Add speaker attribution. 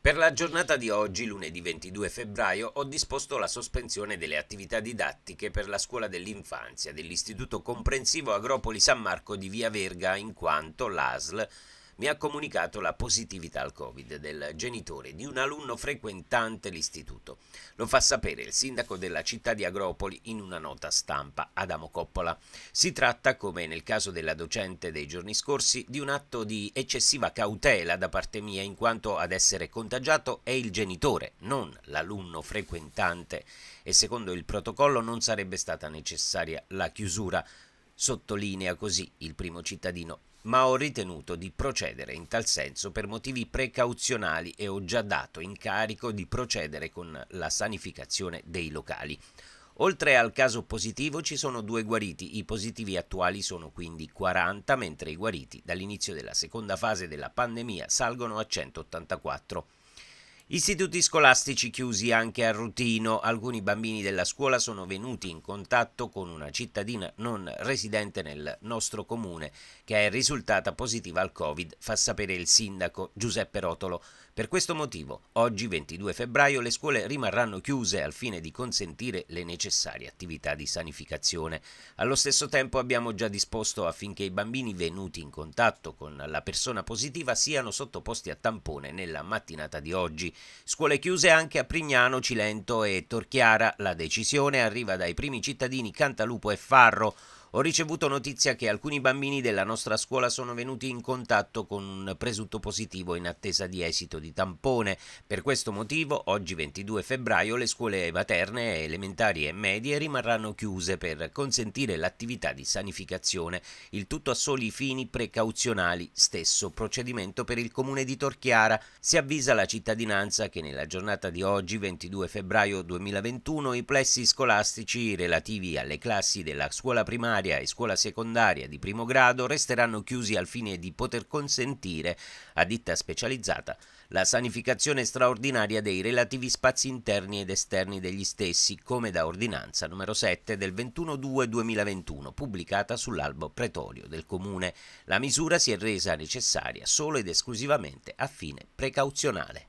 Speaker 1: Per la giornata di oggi, lunedì 22 febbraio, ho disposto la sospensione delle attività didattiche per la scuola dell'infanzia dell'Istituto Comprensivo Agropoli San Marco di Via Verga, in quanto l'ASL mi ha comunicato la positività al Covid del genitore di un alunno frequentante l'istituto. Lo fa sapere il sindaco della città di Agropoli in una nota stampa, Adamo Coppola. Si tratta, come nel caso della docente dei giorni scorsi, di un atto di eccessiva cautela da parte mia in quanto ad essere contagiato è il genitore, non l'alunno frequentante e secondo il protocollo non sarebbe stata necessaria la chiusura sottolinea così il primo cittadino, ma ho ritenuto di procedere in tal senso per motivi precauzionali e ho già dato incarico di procedere con la sanificazione dei locali. Oltre al caso positivo ci sono due guariti, i positivi attuali sono quindi 40, mentre i guariti dall'inizio della seconda fase della pandemia salgono a 184. Istituti scolastici chiusi anche a Rutino. Alcuni bambini della scuola sono venuti in contatto con una cittadina non residente nel nostro comune che è risultata positiva al Covid, fa sapere il sindaco Giuseppe Rotolo. Per questo motivo, oggi 22 febbraio, le scuole rimarranno chiuse al fine di consentire le necessarie attività di sanificazione. Allo stesso tempo abbiamo già disposto affinché i bambini venuti in contatto con la persona positiva siano sottoposti a tampone nella mattinata di oggi. Scuole chiuse anche a Prignano, Cilento e Torchiara. La decisione arriva dai primi cittadini Cantalupo e Farro ho ricevuto notizia che alcuni bambini della nostra scuola sono venuti in contatto con un presunto positivo in attesa di esito di tampone. Per questo motivo, oggi 22 febbraio, le scuole materne, elementari e medie rimarranno chiuse per consentire l'attività di sanificazione, il tutto a soli fini precauzionali, stesso procedimento per il comune di Torchiara. Si avvisa la cittadinanza che nella giornata di oggi, 22 febbraio 2021, i plessi scolastici relativi alle classi della scuola primaria primaria e scuola secondaria di primo grado resteranno chiusi al fine di poter consentire a ditta specializzata la sanificazione straordinaria dei relativi spazi interni ed esterni degli stessi, come da ordinanza numero 7 del 21-2-2021, pubblicata sull'albo pretorio del Comune. La misura si è resa necessaria solo ed esclusivamente a fine precauzionale.